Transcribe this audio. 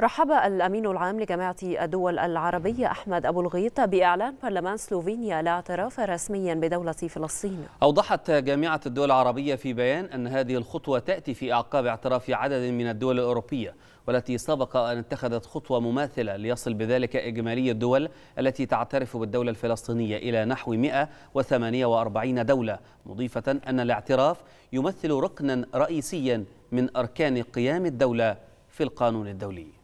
رحب الأمين العام لجامعة الدول العربية أحمد أبو الغيطة بإعلان برلمان سلوفينيا الاعتراف رسميا بدولة فلسطين أوضحت جامعة الدول العربية في بيان أن هذه الخطوة تأتي في أعقاب اعتراف عدد من الدول الأوروبية والتي سبق أن اتخذت خطوة مماثلة ليصل بذلك إجمالي الدول التي تعترف بالدولة الفلسطينية إلى نحو 148 دولة مضيفة أن الاعتراف يمثل ركنا رئيسيا من أركان قيام الدولة في القانون الدولي